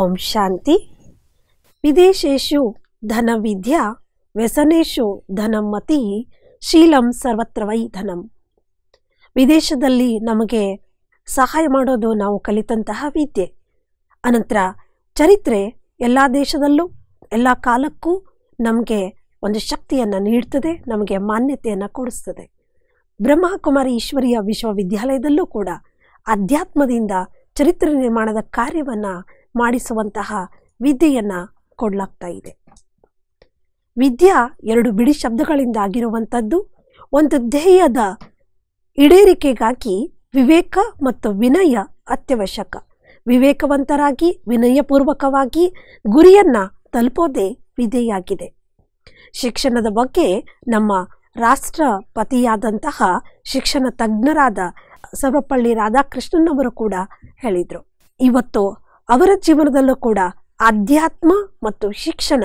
ಓಂ ಶಾಂತಿ ಧನ ಧನವಿದ್ಯಾ ವ್ಯಸನೇಶು ಧನಂ ಮತಿ ಶೀಲಂ ಸರ್ವತ್ರ ವೈ ಧನಂ ವಿದೇಶದಲ್ಲಿ ನಮಗೆ ಸಹಾಯ ಮಾಡೋದು ನಾವು ಕಲಿತಂತಹ ವಿದ್ಯೆ ಅನಂತರ ಚರಿತ್ರೆ ಎಲ್ಲ ದೇಶದಲ್ಲೂ ಎಲ್ಲ ಕಾಲಕ್ಕೂ ನಮಗೆ ಒಂದು ಶಕ್ತಿಯನ್ನು ನೀಡ್ತದೆ ನಮಗೆ ಮಾನ್ಯತೆಯನ್ನು ಕೊಡಿಸ್ತದೆ ಬ್ರಹ್ಮಕುಮಾರಿ ಈಶ್ವರಿಯ ವಿಶ್ವವಿದ್ಯಾಲಯದಲ್ಲೂ ಕೂಡ ಅಧ್ಯಾತ್ಮದಿಂದ ಚರಿತ್ರೆ ನಿರ್ಮಾಣದ ಕಾರ್ಯವನ್ನು ಮಾಡಿಸುವಂತಹ ವಿದ್ಯೆಯನ್ನು ಕೊಡಲಾಗ್ತಾ ಇದೆ ವಿದ್ಯಾ ಎರಡು ಬಿಡಿ ಶಬ್ದಗಳಿಂದ ಆಗಿರುವಂಥದ್ದು ಒಂದು ಧ್ಯೇಯದ ಈಡೇರಿಕೆಗಾಗಿ ವಿವೇಕ ಮತ್ತು ವಿನಯ ಅತ್ಯವಶ್ಯಕ ವಿವೇಕವಂತರಾಗಿ ವಿನಯಪೂರ್ವಕವಾಗಿ ಗುರಿಯನ್ನು ತಲುಪೋದೇ ವಿದ್ಯೆಯಾಗಿದೆ ಶಿಕ್ಷಣದ ಬಗ್ಗೆ ನಮ್ಮ ರಾಷ್ಟ್ರಪತಿಯಾದಂತಹ ಶಿಕ್ಷಣ ತಜ್ಞರಾದ ಸರ್ವಪಳ್ಳಿ ರಾಧಾಕೃಷ್ಣನ್ ಅವರು ಕೂಡ ಹೇಳಿದರು ಇವತ್ತು ಅವರ ಜೀವನದಲ್ಲೂ ಕೂಡ ಅಧ್ಯಾತ್ಮ ಮತ್ತು ಶಿಕ್ಷಣ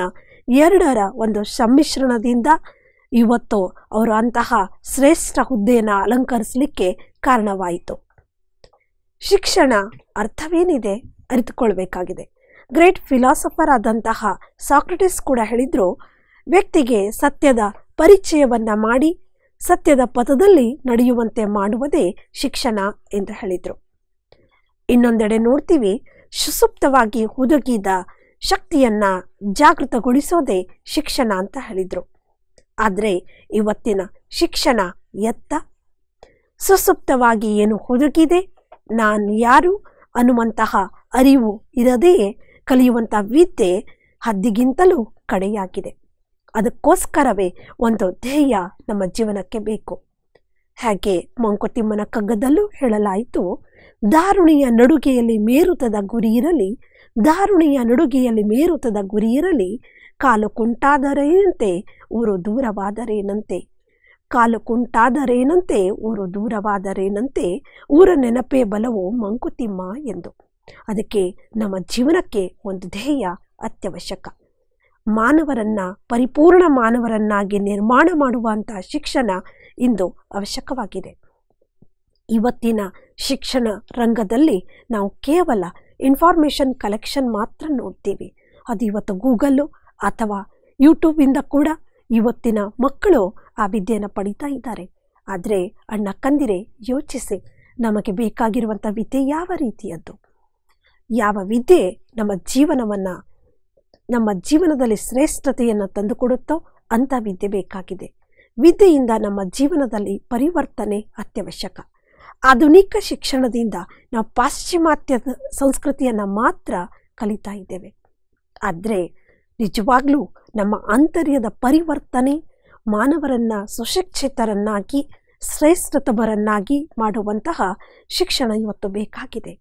ಎರಡರ ಒಂದು ಸಮ್ಮಿಶ್ರಣದಿಂದ ಇವತ್ತು ಅವರು ಅಂತಹ ಶ್ರೇಷ್ಠ ಹುದ್ದೆಯನ್ನು ಅಲಂಕರಿಸಲಿಕ್ಕೆ ಕಾರಣವಾಯಿತು ಶಿಕ್ಷಣ ಅರ್ಥವೇನಿದೆ ಅರಿತುಕೊಳ್ಬೇಕಾಗಿದೆ ಗ್ರೇಟ್ ಫಿಲಾಸಫರ್ ಆದಂತಹ ಸಾಕ್ರೆಟಿಸ್ ಕೂಡ ಹೇಳಿದ್ರು ವ್ಯಕ್ತಿಗೆ ಸತ್ಯದ ಪರಿಚಯವನ್ನು ಮಾಡಿ ಸತ್ಯದ ಪಥದಲ್ಲಿ ನಡೆಯುವಂತೆ ಮಾಡುವುದೇ ಶಿಕ್ಷಣ ಎಂದು ಹೇಳಿದರು ಇನ್ನೊಂದೆಡೆ ನೋಡ್ತೀವಿ ಸುಸುಪ್ತವಾಗಿ ಹುದುಗಿದ ಶಕ್ತಿಯನ್ನ ಜಾಗೃತಗೊಳಿಸೋದೇ ಶಿಕ್ಷಣ ಅಂತ ಹೇಳಿದರು ಆದರೆ ಇವತ್ತಿನ ಶಿಕ್ಷಣ ಎತ್ತ ಸುಸುಪ್ತವಾಗಿ ಏನು ಹುದುಗಿದೆ ನಾನು ಯಾರು ಅನ್ನುವಂತಹ ಅರಿವು ಇರದೆಯೇ ಕಲಿಯುವಂಥ ವಿದ್ಯೆ ಹದ್ದಿಗಿಂತಲೂ ಕಡೆಯಾಗಿದೆ ಅದಕ್ಕೋಸ್ಕರವೇ ಒಂದು ಧ್ಯೇಯ ನಮ್ಮ ಜೀವನಕ್ಕೆ ಬೇಕು ಹಾಗೆ ಮಂಕುತಿಮ್ಮನ ಕಗ್ಗದಲ್ಲೂ ಹೇಳಲಾಯಿತು ದಾರುಣಿಯ ನಡುಗೆಯಲ್ಲಿ ಮೇರುತದ ಇರಲಿ ದಾರುಣಿಯ ನಡುಗೆಯಲ್ಲಿ ಮೇರುತದ ಇರಲಿ ಕಾಲು ಕುಂಟಾದರೇನಂತೆ ಊರು ದೂರವಾದರೇನಂತೆ ಕಾಲು ಕುಂಟಾದರೇನಂತೆ ಊರು ದೂರವಾದರೇನಂತೆ ಊರ ನೆನಪೇ ಬಲವು ಮಂಕುತಿಮ್ಮ ಎಂದು ಅದಕ್ಕೆ ನಮ್ಮ ಜೀವನಕ್ಕೆ ಒಂದು ಧ್ಯೇಯ ಅತ್ಯವಶ್ಯಕ ಮಾನವರನ್ನ ಪರಿಪೂರ್ಣ ಮಾನವರನ್ನಾಗಿ ನಿರ್ಮಾಣ ಮಾಡುವಂತಹ ಶಿಕ್ಷಣ ಇಂದು ಅವಶ್ಯಕವಾಗಿದೆ ಇವತ್ತಿನ ಶಿಕ್ಷಣ ರಂಗದಲ್ಲಿ ನಾವು ಕೇವಲ ಇನ್ಫಾರ್ಮೇಷನ್ ಕಲೆಕ್ಷನ್ ಮಾತ್ರ ನೋಡ್ತೀವಿ ಅದು ಇವತ್ತು ಗೂಗಲ್ಲು ಅಥವಾ ಯೂಟ್ಯೂಬಿಂದ ಕೂಡ ಇವತ್ತಿನ ಮಕ್ಕಳು ಆ ವಿದ್ಯೆಯನ್ನು ಪಡಿತಾ ಇದ್ದಾರೆ ಆದರೆ ಅಣ್ಣ ಕಂದಿರೆ ಯೋಚಿಸಿ ನಮಗೆ ಬೇಕಾಗಿರುವಂಥ ವಿದ್ಯೆ ಯಾವ ರೀತಿಯದ್ದು ಯಾವ ವಿದ್ಯೆ ನಮ್ಮ ಜೀವನವನ್ನು ನಮ್ಮ ಜೀವನದಲ್ಲಿ ಶ್ರೇಷ್ಠತೆಯನ್ನು ತಂದುಕೊಡುತ್ತೋ ಅಂಥ ವಿದ್ಯೆ ಬೇಕಾಗಿದೆ ವಿದ್ಯೆಯಿಂದ ನಮ್ಮ ಜೀವನದಲ್ಲಿ ಪರಿವರ್ತನೆ ಅತ್ಯವಶ್ಯಕ ಆಧುನಿಕ ಶಿಕ್ಷಣದಿಂದ ನಾವು ಪಾಶ್ಚಿಮಾತ್ಯದ ಸಂಸ್ಕೃತಿಯನ್ನು ಮಾತ್ರ ಕಲಿತಾ ಇದ್ದೇವೆ ಆದರೆ ನಿಜವಾಗ್ಲೂ ನಮ್ಮ ಆಂತರ್ಯದ ಪರಿವರ್ತನೆ ಮಾನವರನ್ನು ಸುಶಿಕ್ಷಿತರನ್ನಾಗಿ ಶ್ರೇಷ್ಠತಮರನ್ನಾಗಿ ಮಾಡುವಂತಹ ಶಿಕ್ಷಣ ಇವತ್ತು ಬೇಕಾಗಿದೆ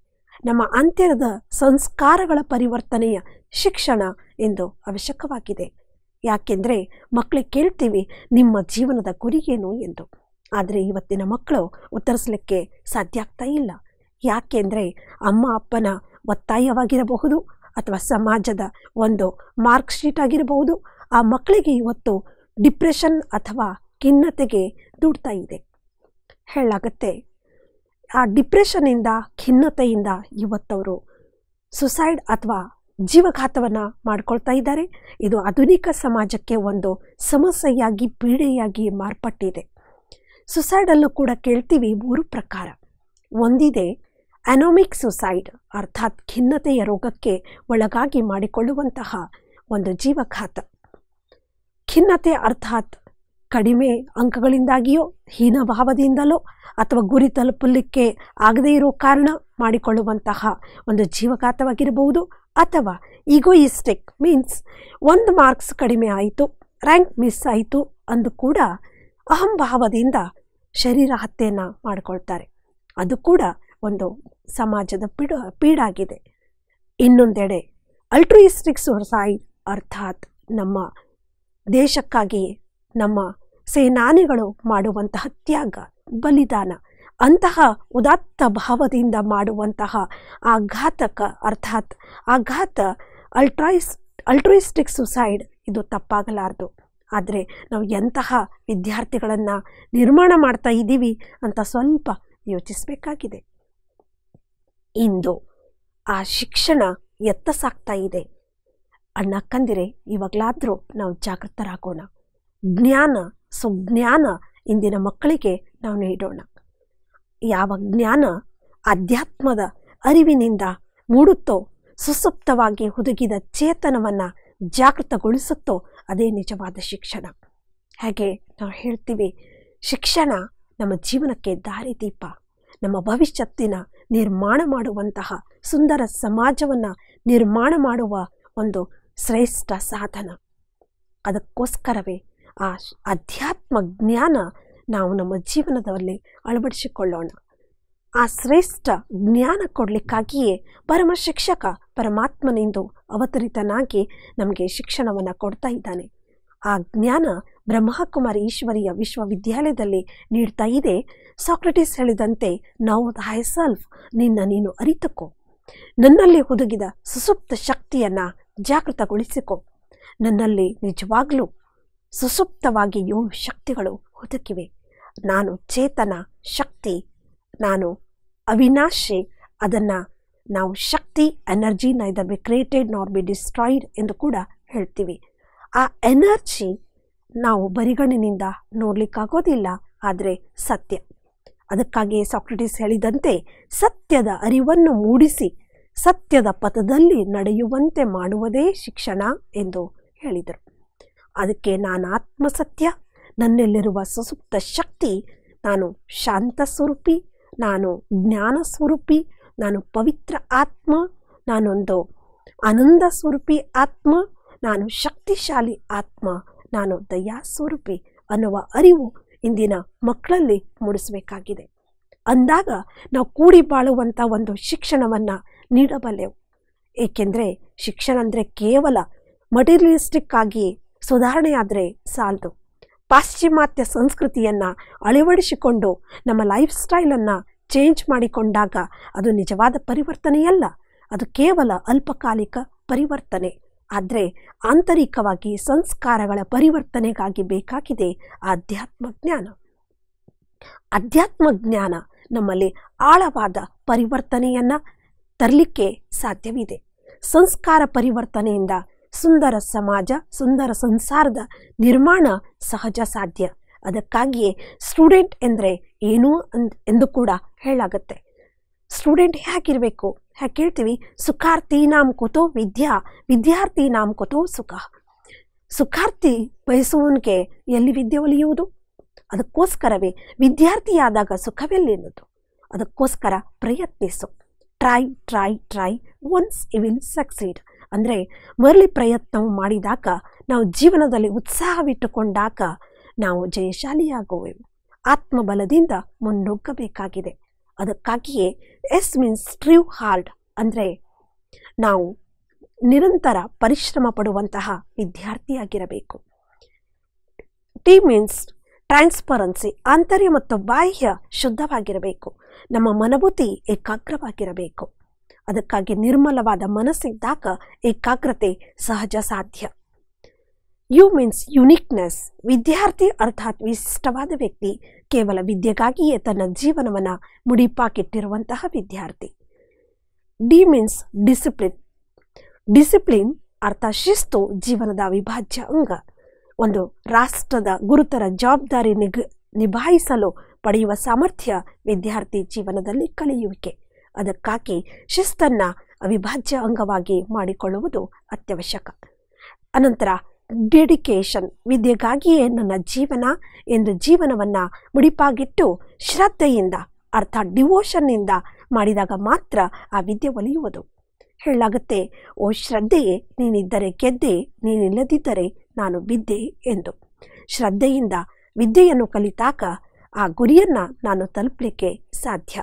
ನಮ್ಮ ಅಂತ್ಯದ ಸಂಸ್ಕಾರಗಳ ಪರಿವರ್ತನೆಯ ಶಿಕ್ಷಣ ಎಂದು ಅವಶ್ಯಕವಾಗಿದೆ ಯಾಕೆಂದರೆ ಮಕ್ಕಳಿಗೆ ಕೇಳ್ತೀವಿ ನಿಮ್ಮ ಜೀವನದ ಏನು ಎಂದು ಆದರೆ ಇವತ್ತಿನ ಮಕ್ಕಳು ಉತ್ತರಿಸಲಿಕ್ಕೆ ಸಾಧ್ಯ ಆಗ್ತಾ ಇಲ್ಲ ಯಾಕೆಂದರೆ ಅಮ್ಮ ಅಪ್ಪನ ಒತ್ತಾಯವಾಗಿರಬಹುದು ಅಥವಾ ಸಮಾಜದ ಒಂದು ಮಾರ್ಕ್ ಶೀಟ್ ಆಗಿರಬಹುದು ಆ ಮಕ್ಕಳಿಗೆ ಇವತ್ತು ಡಿಪ್ರೆಷನ್ ಅಥವಾ ಖಿನ್ನತೆಗೆ ದುಡ್ತಾ ಇದೆ ಹೇಳಾಗತ್ತೆ ಆ ಡಿಪ್ರೆಷನ್ನಿಂದ ಖಿನ್ನತೆಯಿಂದ ಇವತ್ತವರು ಸುಸೈಡ್ ಅಥವಾ ಜೀವಘಾತವನ್ನು ಮಾಡ್ಕೊಳ್ತಾ ಇದ್ದಾರೆ ಇದು ಆಧುನಿಕ ಸಮಾಜಕ್ಕೆ ಒಂದು ಸಮಸ್ಯೆಯಾಗಿ ಪೀಡೆಯಾಗಿ ಮಾರ್ಪಟ್ಟಿದೆ ಸುಸೈಡಲ್ಲೂ ಕೂಡ ಕೇಳ್ತೀವಿ ಮೂರು ಪ್ರಕಾರ ಒಂದಿದೆ ಅನೋಮಿಕ್ ಸುಸೈಡ್ ಅರ್ಥಾತ್ ಖಿನ್ನತೆಯ ರೋಗಕ್ಕೆ ಒಳಗಾಗಿ ಮಾಡಿಕೊಳ್ಳುವಂತಹ ಒಂದು ಜೀವಘಾತ ಖಿನ್ನತೆ ಅರ್ಥಾತ್ ಕಡಿಮೆ ಅಂಕಗಳಿಂದಾಗಿಯೋ ಹೀನಭಾವದಿಂದಲೋ ಅಥವಾ ಗುರಿ ತಲುಪಲಿಕ್ಕೆ ಆಗದೇ ಇರೋ ಕಾರಣ ಮಾಡಿಕೊಳ್ಳುವಂತಹ ಒಂದು ಜೀವಘಾತವಾಗಿರಬಹುದು ಅಥವಾ ಈಗೋಯಿಸ್ಟಿಕ್ ಮೀನ್ಸ್ ಒಂದು ಮಾರ್ಕ್ಸ್ ಕಡಿಮೆ ಆಯಿತು ರ್ಯಾಂಕ್ ಮಿಸ್ ಆಯಿತು ಅಂದು ಕೂಡ ಅಹಂಭಾವದಿಂದ ಶರೀರ ಹತ್ಯೆಯನ್ನು ಮಾಡಿಕೊಳ್ತಾರೆ ಅದು ಕೂಡ ಒಂದು ಸಮಾಜದ ಪಿಡು ಪೀಡಾಗಿದೆ ಇನ್ನೊಂದೆಡೆ ಅಲ್ಟ್ರಿಯಿಸ್ಟಿಕ್ ಸುಸೈಡ್ ಅರ್ಥಾತ್ ನಮ್ಮ ದೇಶಕ್ಕಾಗಿ ನಮ್ಮ ಸೇನಾನಿಗಳು ಮಾಡುವಂತಹ ತ್ಯಾಗ ಬಲಿದಾನ ಅಂತಹ ಉದಾತ್ತ ಭಾವದಿಂದ ಮಾಡುವಂತಹ ಆಘಾತಕ ಅರ್ಥಾತ್ ಆಘಾತ ಅಲ್ಟ್ರಾಯಿಸ್ ಅಲ್ಟ್ರೋಯಿಸ್ಟಿಕ್ ಸುಸೈಡ್ ಇದು ತಪ್ಪಾಗಲಾರದು ಆದರೆ ನಾವು ಎಂತಹ ವಿದ್ಯಾರ್ಥಿಗಳನ್ನು ನಿರ್ಮಾಣ ಮಾಡ್ತಾ ಇದ್ದೀವಿ ಅಂತ ಸ್ವಲ್ಪ ಯೋಚಿಸಬೇಕಾಗಿದೆ ಇಂದು ಆ ಶಿಕ್ಷಣ ಎತ್ತ ಸಾಕ್ತಾ ಇದೆ ಅಣ್ಣಕ್ಕಂದಿರೆ ಇವಾಗಲಾದರೂ ನಾವು ಜಾಗೃತರಾಗೋಣ ಜ್ಞಾನ ಸುಜ್ಞಾನ ಇಂದಿನ ಮಕ್ಕಳಿಗೆ ನಾವು ನೀಡೋಣ ಯಾವ ಜ್ಞಾನ ಅಧ್ಯಾತ್ಮದ ಅರಿವಿನಿಂದ ಮೂಡುತ್ತೋ ಸುಸುಪ್ತವಾಗಿ ಹುದುಗಿದ ಚೇತನವನ್ನು ಜಾಗೃತಗೊಳಿಸುತ್ತೋ ಅದೇ ನಿಜವಾದ ಶಿಕ್ಷಣ ಹಾಗೆ ನಾವು ಹೇಳ್ತೀವಿ ಶಿಕ್ಷಣ ನಮ್ಮ ಜೀವನಕ್ಕೆ ದಾರಿದೀಪ ನಮ್ಮ ಭವಿಷ್ಯತ್ತಿನ ನಿರ್ಮಾಣ ಮಾಡುವಂತಹ ಸುಂದರ ಸಮಾಜವನ್ನು ನಿರ್ಮಾಣ ಮಾಡುವ ಒಂದು ಶ್ರೇಷ್ಠ ಸಾಧನ ಅದಕ್ಕೋಸ್ಕರವೇ ಆ ಅಧ್ಯಾತ್ಮ ಜ್ಞಾನ ನಾವು ನಮ್ಮ ಜೀವನದಲ್ಲಿ ಅಳವಡಿಸಿಕೊಳ್ಳೋಣ ಆ ಶ್ರೇಷ್ಠ ಜ್ಞಾನ ಕೊಡಲಿಕ್ಕಾಗಿಯೇ ಪರಮ ಶಿಕ್ಷಕ ಪರಮಾತ್ಮನೆಂದು ಅವತರಿತನಾಗಿ ನಮಗೆ ಶಿಕ್ಷಣವನ್ನು ಕೊಡ್ತಾ ಇದ್ದಾನೆ ಆ ಜ್ಞಾನ ಬ್ರಹ್ಮಕುಮಾರಿ ಈಶ್ವರಿಯ ವಿಶ್ವವಿದ್ಯಾಲಯದಲ್ಲಿ ನೀಡ್ತಾ ಇದೆ ಸಾಕ್ರೆಟಿಸ್ ಹೇಳಿದಂತೆ ನಾವು ಹೈ ಸೆಲ್ಫ್ ನಿನ್ನ ನೀನು ಅರಿತುಕೋ ನನ್ನಲ್ಲಿ ಹುದುಗಿದ ಸುಸುಪ್ತ ಶಕ್ತಿಯನ್ನು ಜಾಗೃತಗೊಳಿಸಿಕೊ ನನ್ನಲ್ಲಿ ನಿಜವಾಗಲೂ ಸುಸುಪ್ತವಾಗಿ ಏಳು ಶಕ್ತಿಗಳು ಹುದುಕಿವೆ ನಾನು ಚೇತನ ಶಕ್ತಿ ನಾನು ಅವಿನಾಶಿ ಅದನ್ನು ನಾವು ಶಕ್ತಿ ಎನರ್ಜಿ ಇದ be created nor be destroyed ಎಂದು ಕೂಡ ಹೇಳ್ತೀವಿ ಆ ಎನರ್ಜಿ ನಾವು ಬರಿಗಣ್ಣಿನಿಂದ ನೋಡಲಿಕ್ಕಾಗೋದಿಲ್ಲ ಆದರೆ ಸತ್ಯ ಅದಕ್ಕಾಗಿಯೇ ಸಾಕ್ರೆಟಿಸ್ ಹೇಳಿದಂತೆ ಸತ್ಯದ ಅರಿವನ್ನು ಮೂಡಿಸಿ ಸತ್ಯದ ಪಥದಲ್ಲಿ ನಡೆಯುವಂತೆ ಮಾಡುವುದೇ ಶಿಕ್ಷಣ ಎಂದು ಹೇಳಿದರು ಅದಕ್ಕೆ ನಾನು ಆತ್ಮಸತ್ಯ ನನ್ನಲ್ಲಿರುವ ಸುಸುಪ್ತ ಶಕ್ತಿ ನಾನು ಶಾಂತ ಸ್ವರೂಪಿ ನಾನು ಜ್ಞಾನ ಸ್ವರೂಪಿ ನಾನು ಪವಿತ್ರ ಆತ್ಮ ನಾನೊಂದು ಆನಂದ ಸ್ವರೂಪಿ ಆತ್ಮ ನಾನು ಶಕ್ತಿಶಾಲಿ ಆತ್ಮ ನಾನು ದಯಾ ಸ್ವರೂಪಿ ಅನ್ನುವ ಅರಿವು ಇಂದಿನ ಮಕ್ಕಳಲ್ಲಿ ಮೂಡಿಸಬೇಕಾಗಿದೆ ಅಂದಾಗ ನಾವು ಕೂಡಿ ಬಾಳುವಂಥ ಒಂದು ಶಿಕ್ಷಣವನ್ನು ನೀಡಬಲ್ಲೆವು ಏಕೆಂದರೆ ಶಿಕ್ಷಣ ಅಂದರೆ ಕೇವಲ ಮಟೀರಿಯಲಿಸ್ಟಿಕ್ಕಾಗಿ ಸುಧಾರಣೆಯಾದರೆ ಸಾಲದು ಪಾಶ್ಚಿಮಾತ್ಯ ಸಂಸ್ಕೃತಿಯನ್ನು ಅಳವಡಿಸಿಕೊಂಡು ನಮ್ಮ ಲೈಫ್ ಸ್ಟೈಲನ್ನು ಚೇಂಜ್ ಮಾಡಿಕೊಂಡಾಗ ಅದು ನಿಜವಾದ ಪರಿವರ್ತನೆಯಲ್ಲ ಅದು ಕೇವಲ ಅಲ್ಪಕಾಲಿಕ ಪರಿವರ್ತನೆ ಆದರೆ ಆಂತರಿಕವಾಗಿ ಸಂಸ್ಕಾರಗಳ ಪರಿವರ್ತನೆಗಾಗಿ ಬೇಕಾಗಿದೆ ಆಧ್ಯಾತ್ಮ ಜ್ಞಾನ ಅಧ್ಯಾತ್ಮ ಜ್ಞಾನ ನಮ್ಮಲ್ಲಿ ಆಳವಾದ ಪರಿವರ್ತನೆಯನ್ನು ತರಲಿಕ್ಕೆ ಸಾಧ್ಯವಿದೆ ಸಂಸ್ಕಾರ ಪರಿವರ್ತನೆಯಿಂದ ಸುಂದರ ಸಮಾಜ ಸುಂದರ ಸಂಸಾರದ ನಿರ್ಮಾಣ ಸಹಜ ಸಾಧ್ಯ ಅದಕ್ಕಾಗಿಯೇ ಸ್ಟೂಡೆಂಟ್ ಎಂದರೆ ಏನು ಅಂದ್ ಎಂದು ಕೂಡ ಹೇಳಾಗತ್ತೆ ಸ್ಟೂಡೆಂಟ್ ಹೇಗಿರಬೇಕು ಕೇಳ್ತೀವಿ ಹೇಳ್ತೀವಿ ನಾಮ್ ಕೊತೋ ವಿದ್ಯಾ ವಿದ್ಯಾರ್ಥಿ ನಾಮ್ ಕೋತೋ ಸುಖ ಸುಖಾರ್ಥಿ ಬಯಸುವವನಿಗೆ ಎಲ್ಲಿ ವಿದ್ಯೆ ಒಲಿಯುವುದು ಅದಕ್ಕೋಸ್ಕರವೇ ವಿದ್ಯಾರ್ಥಿಯಾದಾಗ ಸುಖವೆಲ್ಲೆನ್ನುವುದು ಅದಕ್ಕೋಸ್ಕರ ಪ್ರಯತ್ನಿಸು try try try once you will succeed ಅಂದರೆ ಮರಳಿ ಪ್ರಯತ್ನವು ಮಾಡಿದಾಗ ನಾವು ಜೀವನದಲ್ಲಿ ಉತ್ಸಾಹವಿಟ್ಟುಕೊಂಡಾಗ ನಾವು ಜಯಶಾಲಿಯಾಗುವೆವು ಆತ್ಮಬಲದಿಂದ ಮುನ್ನುಗ್ಗಬೇಕಾಗಿದೆ ಅದಕ್ಕಾಗಿಯೇ ಎಸ್ ಮೀನ್ಸ್ ಟ್ರೂ ಹಾರ್ಡ್ ಅಂದರೆ ನಾವು ನಿರಂತರ ಪರಿಶ್ರಮ ಪಡುವಂತಹ ವಿದ್ಯಾರ್ಥಿಯಾಗಿರಬೇಕು ಟಿ ಮೀನ್ಸ್ ಟ್ರಾನ್ಸ್ಪರೆನ್ಸಿ ಆಂತರ್ಯ ಮತ್ತು ಬಾಹ್ಯ ಶುದ್ಧವಾಗಿರಬೇಕು ನಮ್ಮ ಮನಭೂತಿ ಏಕಾಗ್ರವಾಗಿರಬೇಕು ಅದಕ್ಕಾಗಿ ನಿರ್ಮಲವಾದ ಮನಸ್ಸಿದ್ದಾಗ ಏಕಾಗ್ರತೆ ಸಹಜ ಸಾಧ್ಯ ಯು ಮೀನ್ಸ್ ಯುನಿಕ್ನೆಸ್ ವಿದ್ಯಾರ್ಥಿ ಅರ್ಥಾತ್ ವಿಶಿಷ್ಟವಾದ ವ್ಯಕ್ತಿ ಕೇವಲ ವಿದ್ಯೆಗಾಗಿಯೇ ತನ್ನ ಜೀವನವನ್ನು ಮುಡಿಪಾಕಿಟ್ಟಿರುವಂತಹ ವಿದ್ಯಾರ್ಥಿ ಡಿ ಮೀನ್ಸ್ ಡಿಸಿಪ್ಲಿನ್ ಡಿಸಿಪ್ಲಿನ್ ಅರ್ಥ ಶಿಸ್ತು ಜೀವನದ ಅವಿಭಾಜ್ಯ ಅಂಗ ಒಂದು ರಾಷ್ಟ್ರದ ಗುರುತರ ಜವಾಬ್ದಾರಿ ನಿಗ ನಿಭಾಯಿಸಲು ಪಡೆಯುವ ಸಾಮರ್ಥ್ಯ ವಿದ್ಯಾರ್ಥಿ ಜೀವನದಲ್ಲಿ ಕಲಿಯುವಿಕೆ ಅದಕ್ಕಾಗಿ ಶಿಸ್ತನ್ನು ಅವಿಭಾಜ್ಯ ಅಂಗವಾಗಿ ಮಾಡಿಕೊಳ್ಳುವುದು ಅತ್ಯವಶ್ಯಕ ಅನಂತರ ಡೆಡಿಕೇಶನ್ ವಿದ್ಯೆಗಾಗಿಯೇ ನನ್ನ ಜೀವನ ಎಂದು ಜೀವನವನ್ನು ಮುಡಿಪಾಗಿಟ್ಟು ಶ್ರದ್ಧೆಯಿಂದ ಅರ್ಥಾತ್ ಡಿವೋಷನ್ನಿಂದ ಮಾಡಿದಾಗ ಮಾತ್ರ ಆ ವಿದ್ಯೆ ಒಲಿಯುವುದು ಹೇಳಲಾಗುತ್ತೆ ಓ ಶ್ರದ್ಧೆಯೇ ನೀನಿದ್ದರೆ ಗೆದ್ದೆ ನೀನಿಲ್ಲದಿದ್ದರೆ ನಾನು ಬಿದ್ದೆ ಎಂದು ಶ್ರದ್ಧೆಯಿಂದ ವಿದ್ಯೆಯನ್ನು ಕಲಿತಾಗ ಆ ಗುರಿಯನ್ನು ನಾನು ತಲುಪಲಿಕ್ಕೆ ಸಾಧ್ಯ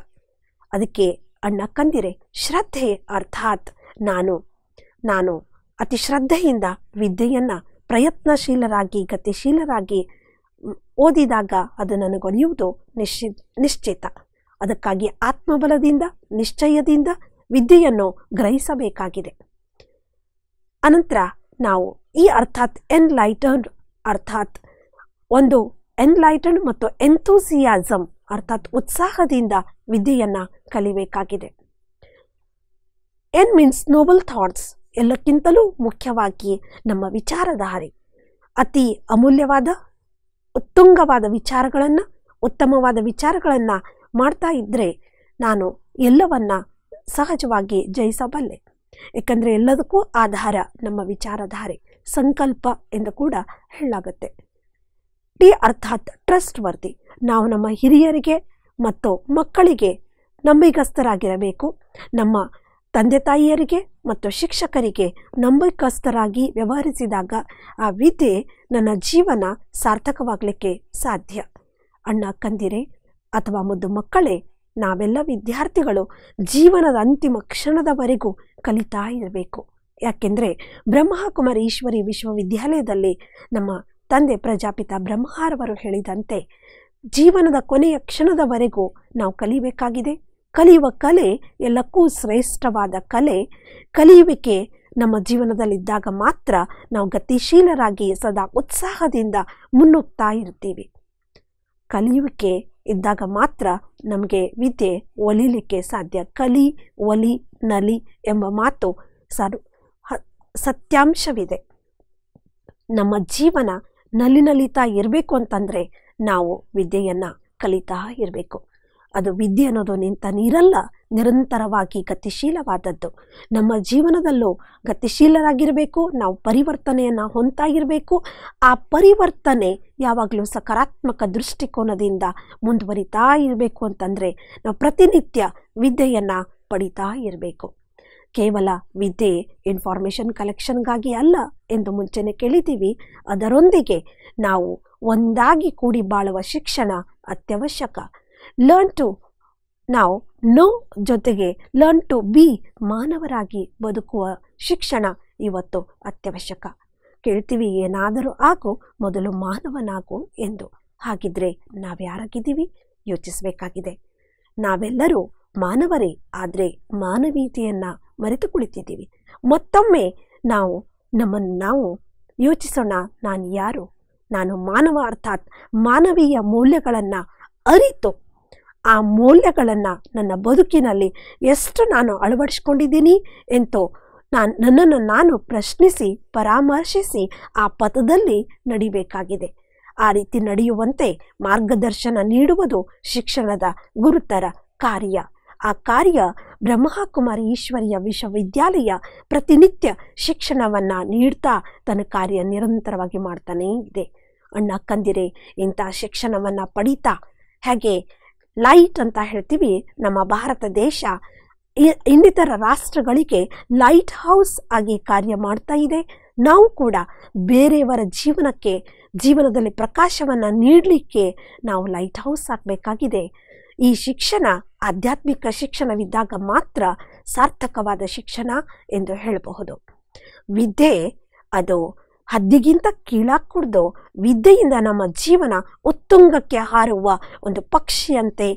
ಅದಕ್ಕೆ ಅಣ್ಣ ಕಂದಿರೆ ಶ್ರದ್ಧೆ ಅರ್ಥಾತ್ ನಾನು ನಾನು ಅತಿ ಶ್ರದ್ಧೆಯಿಂದ ವಿದ್ಯೆಯನ್ನು ಪ್ರಯತ್ನಶೀಲರಾಗಿ ಗತಿಶೀಲರಾಗಿ ಓದಿದಾಗ ಅದು ನನಗೊಲಿಯುವುದು ನಿಶ್ಚಿ ನಿಶ್ಚಿತ ಅದಕ್ಕಾಗಿ ಆತ್ಮಬಲದಿಂದ ನಿಶ್ಚಯದಿಂದ ವಿದ್ಯೆಯನ್ನು ಗ್ರಹಿಸಬೇಕಾಗಿದೆ ಅನಂತರ ನಾವು ಈ ಅರ್ಥಾತ್ ಎನ್ಲೈಟನ್ ಅರ್ಥಾತ್ ಒಂದು ಎನ್ಲೈಟನ್ ಮತ್ತು ಎಂಥೂಸಿಯಾಸಮ್ ಅರ್ಥಾತ್ ಉತ್ಸಾಹದಿಂದ ವಿದ್ಯೆಯನ್ನು ಕಲಿಬೇಕಾಗಿದೆ ಎನ್ ಮೀನ್ಸ್ ನೋಬಲ್ ಥಾಟ್ಸ್ ಎಲ್ಲಕ್ಕಿಂತಲೂ ಮುಖ್ಯವಾಗಿ ನಮ್ಮ ವಿಚಾರಧಾರೆ ಅತಿ ಅಮೂಲ್ಯವಾದ ಉತ್ತುಂಗವಾದ ವಿಚಾರಗಳನ್ನು ಉತ್ತಮವಾದ ವಿಚಾರಗಳನ್ನು ಮಾಡ್ತಾ ಇದ್ದರೆ ನಾನು ಎಲ್ಲವನ್ನ ಸಹಜವಾಗಿ ಜಯಿಸಬಲ್ಲೆ ಏಕೆಂದರೆ ಎಲ್ಲದಕ್ಕೂ ಆಧಾರ ನಮ್ಮ ವಿಚಾರಧಾರೆ ಸಂಕಲ್ಪ ಎಂದು ಕೂಡ ಹೇಳಲಾಗುತ್ತೆ ಟಿ ಅರ್ಥಾತ್ ಟ್ರಸ್ಟ್ ವರ್ದಿ ನಾವು ನಮ್ಮ ಹಿರಿಯರಿಗೆ ಮತ್ತು ಮಕ್ಕಳಿಗೆ ನಂಬಿಕಸ್ಥರಾಗಿರಬೇಕು ನಮ್ಮ ತಂದೆ ತಾಯಿಯರಿಗೆ ಮತ್ತು ಶಿಕ್ಷಕರಿಗೆ ನಂಬಿಕಸ್ಥರಾಗಿ ವ್ಯವಹರಿಸಿದಾಗ ಆ ವಿದ್ಯೆ ನನ್ನ ಜೀವನ ಸಾರ್ಥಕವಾಗಲಿಕ್ಕೆ ಸಾಧ್ಯ ಅಣ್ಣ ಕಂದಿರೆ ಅಥವಾ ಮುದ್ದು ಮಕ್ಕಳೇ ನಾವೆಲ್ಲ ವಿದ್ಯಾರ್ಥಿಗಳು ಜೀವನದ ಅಂತಿಮ ಕ್ಷಣದವರೆಗೂ ಕಲಿತಾ ಇರಬೇಕು ಯಾಕೆಂದರೆ ಬ್ರಹ್ಮಕುಮಾರಿ ಈಶ್ವರಿ ವಿಶ್ವವಿದ್ಯಾಲಯದಲ್ಲಿ ನಮ್ಮ ತಂದೆ ಪ್ರಜಾಪಿತ ಬ್ರಹ್ಮಾರವರು ಹೇಳಿದಂತೆ ಜೀವನದ ಕೊನೆಯ ಕ್ಷಣದವರೆಗೂ ನಾವು ಕಲಿಬೇಕಾಗಿದೆ ಕಲಿಯುವ ಕಲೆ ಎಲ್ಲಕ್ಕೂ ಶ್ರೇಷ್ಠವಾದ ಕಲೆ ಕಲಿಯುವಿಕೆ ನಮ್ಮ ಜೀವನದಲ್ಲಿದ್ದಾಗ ಮಾತ್ರ ನಾವು ಗತಿಶೀಲರಾಗಿ ಸದಾ ಉತ್ಸಾಹದಿಂದ ಮುನ್ನುಗ್ತಾ ಇರ್ತೀವಿ ಕಲಿಯುವಿಕೆ ಇದ್ದಾಗ ಮಾತ್ರ ನಮಗೆ ವಿದ್ಯೆ ಒಲಿಲಿಕ್ಕೆ ಸಾಧ್ಯ ಕಲಿ ಒಲಿ ನಲಿ ಎಂಬ ಮಾತು ಸರ್ ಸತ್ಯಾಂಶವಿದೆ ನಮ್ಮ ಜೀವನ ನಲಿ ನಲಿತಾ ಇರಬೇಕು ಅಂತಂದರೆ ನಾವು ವಿದ್ಯೆಯನ್ನು ಕಲಿತಾ ಇರಬೇಕು ಅದು ವಿದ್ಯೆ ಅನ್ನೋದು ನಿಂತ ನೀರಲ್ಲ ನಿರಂತರವಾಗಿ ಗತಿಶೀಲವಾದದ್ದು ನಮ್ಮ ಜೀವನದಲ್ಲೂ ಗತಿಶೀಲರಾಗಿರಬೇಕು ನಾವು ಪರಿವರ್ತನೆಯನ್ನು ಹೊಂತಾಗಿರಬೇಕು ಇರಬೇಕು ಆ ಪರಿವರ್ತನೆ ಯಾವಾಗಲೂ ಸಕಾರಾತ್ಮಕ ದೃಷ್ಟಿಕೋನದಿಂದ ಮುಂದುವರಿತಾ ಇರಬೇಕು ಅಂತಂದರೆ ನಾವು ಪ್ರತಿನಿತ್ಯ ವಿದ್ಯೆಯನ್ನು ಪಡಿತಾ ಇರಬೇಕು ಕೇವಲ ವಿದ್ಯೆ ಇನ್ಫಾರ್ಮೇಷನ್ ಕಲೆಕ್ಷನ್ಗಾಗಿ ಅಲ್ಲ ಎಂದು ಮುಂಚೆನೆ ಕೇಳಿದ್ದೀವಿ ಅದರೊಂದಿಗೆ ನಾವು ಒಂದಾಗಿ ಕೂಡಿ ಬಾಳುವ ಶಿಕ್ಷಣ ಅತ್ಯವಶ್ಯಕ ಲರ್ನ್ ಟು ನಾವು ನೋ ಜೊತೆಗೆ ಲರ್ನ್ ಟು ಬಿ ಮಾನವರಾಗಿ ಬದುಕುವ ಶಿಕ್ಷಣ ಇವತ್ತು ಅತ್ಯವಶ್ಯಕ ಕೇಳ್ತೀವಿ ಏನಾದರೂ ಆಗು ಮೊದಲು ಮಾನವನಾಗು ಎಂದು ಹಾಗಿದ್ರೆ ನಾವ್ಯಾರಾಗಿದ್ದೀವಿ ಯೋಚಿಸಬೇಕಾಗಿದೆ ನಾವೆಲ್ಲರೂ ಮಾನವರೇ ಆದರೆ ಮಾನವೀಯತೆಯನ್ನು ಮರೆತು ಕುಳಿತಿದ್ದೀವಿ ಮತ್ತೊಮ್ಮೆ ನಾವು ನಮ್ಮನ್ನು ನಾವು ಯೋಚಿಸೋಣ ನಾನು ಯಾರು ನಾನು ಮಾನವ ಅರ್ಥಾತ್ ಮಾನವೀಯ ಮೌಲ್ಯಗಳನ್ನು ಅರಿತು ಆ ಮೌಲ್ಯಗಳನ್ನು ನನ್ನ ಬದುಕಿನಲ್ಲಿ ಎಷ್ಟು ನಾನು ಅಳವಡಿಸ್ಕೊಂಡಿದ್ದೀನಿ ಎಂದು ನಾನು ನನ್ನನ್ನು ನಾನು ಪ್ರಶ್ನಿಸಿ ಪರಾಮರ್ಶಿಸಿ ಆ ಪಥದಲ್ಲಿ ನಡಿಬೇಕಾಗಿದೆ ಆ ರೀತಿ ನಡೆಯುವಂತೆ ಮಾರ್ಗದರ್ಶನ ನೀಡುವುದು ಶಿಕ್ಷಣದ ಗುರುತರ ಕಾರ್ಯ ಆ ಕಾರ್ಯ ಬ್ರಹ್ಮಕುಮಾರಿ ಈಶ್ವರಿಯ ವಿಶ್ವವಿದ್ಯಾಲಯ ಪ್ರತಿನಿತ್ಯ ಶಿಕ್ಷಣವನ್ನು ನೀಡ್ತಾ ತನ್ನ ಕಾರ್ಯ ನಿರಂತರವಾಗಿ ಮಾಡ್ತಾನೇ ಇದೆ ಅಣ್ಣ ಕಂದಿರೆ ಇಂಥ ಶಿಕ್ಷಣವನ್ನು ಪಡೀತಾ ಹಾಗೆ ಲೈಟ್ ಅಂತ ಹೇಳ್ತೀವಿ ನಮ್ಮ ಭಾರತ ದೇಶ ಇನ್ನಿತರ ರಾಷ್ಟ್ರಗಳಿಗೆ ಲೈಟ್ ಹೌಸ್ ಆಗಿ ಕಾರ್ಯ ಮಾಡ್ತಾ ಇದೆ ನಾವು ಕೂಡ ಬೇರೆಯವರ ಜೀವನಕ್ಕೆ ಜೀವನದಲ್ಲಿ ಪ್ರಕಾಶವನ್ನು ನೀಡಲಿಕ್ಕೆ ನಾವು ಲೈಟ್ ಹೌಸ್ ಆಗಬೇಕಾಗಿದೆ ಈ ಶಿಕ್ಷಣ ಆಧ್ಯಾತ್ಮಿಕ ಶಿಕ್ಷಣವಿದ್ದಾಗ ಮಾತ್ರ ಸಾರ್ಥಕವಾದ ಶಿಕ್ಷಣ ಎಂದು ಹೇಳಬಹುದು ವಿದ್ಯೆ ಅದು ಹದ್ದಿಗಿಂತ ಕೀಳಾಕೂಡ್ದು ವಿದ್ಯೆಯಿಂದ ನಮ್ಮ ಜೀವನ ಉತ್ತುಂಗಕ್ಕೆ ಹಾರುವ ಒಂದು ಪಕ್ಷಿಯಂತೆ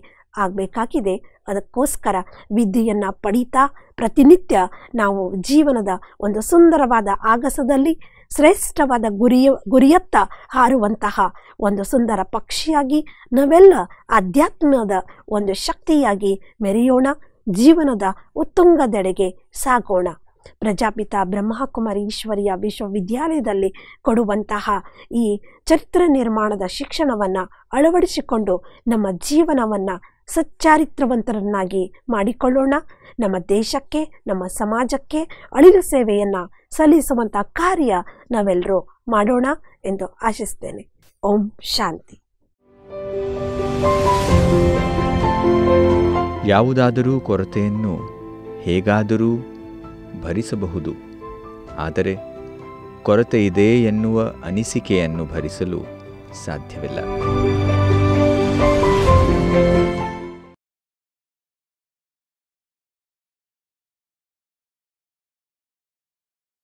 ಆಗಬೇಕಾಗಿದೆ ಅದಕ್ಕೋಸ್ಕರ ವಿದ್ಯೆಯನ್ನು ಪಡೀತಾ ಪ್ರತಿನಿತ್ಯ ನಾವು ಜೀವನದ ಒಂದು ಸುಂದರವಾದ ಆಗಸದಲ್ಲಿ ಶ್ರೇಷ್ಠವಾದ ಗುರಿಯ ಗುರಿಯತ್ತ ಹಾರುವಂತಹ ಒಂದು ಸುಂದರ ಪಕ್ಷಿಯಾಗಿ ನಾವೆಲ್ಲ ಅಧ್ಯಾತ್ಮದ ಒಂದು ಶಕ್ತಿಯಾಗಿ ಮೆರೆಯೋಣ ಜೀವನದ ಉತ್ತುಂಗದೆಡೆಗೆ ಸಾಗೋಣ ಪ್ರಜಾಪಿತ ಬ್ರಹ್ಮಕುಮಾರಿ ಈಶ್ವರಿಯ ವಿಶ್ವವಿದ್ಯಾಲಯದಲ್ಲಿ ಕೊಡುವಂತಹ ಈ ಚರಿತ್ರ ನಿರ್ಮಾಣದ ಶಿಕ್ಷಣವನ್ನು ಅಳವಡಿಸಿಕೊಂಡು ನಮ್ಮ ಜೀವನವನ್ನು ಸಚ್ಚಾರಿತ್ರವಂತರನ್ನಾಗಿ ಮಾಡಿಕೊಳ್ಳೋಣ ನಮ್ಮ ದೇಶಕ್ಕೆ ನಮ್ಮ ಸಮಾಜಕ್ಕೆ ಅಳಿಲು ಸೇವೆಯನ್ನು ಸಲ್ಲಿಸುವಂಥ ಕಾರ್ಯ ನಾವೆಲ್ಲರೂ ಮಾಡೋಣ ಎಂದು ಆಶಿಸ್ತೇನೆ ಓಂ ಶಾಂತಿ ಯಾವುದಾದರೂ ಕೊರತೆಯನ್ನು ಹೇಗಾದರೂ ಭರಿಸಬಹುದು ಆದರೆ ಕೊರತೆ ಇದೆ ಎನ್ನುವ ಅನಿಸಿಕೆಯನ್ನು ಭರಿಸಲು ಸಾಧ್ಯವಿಲ್ಲ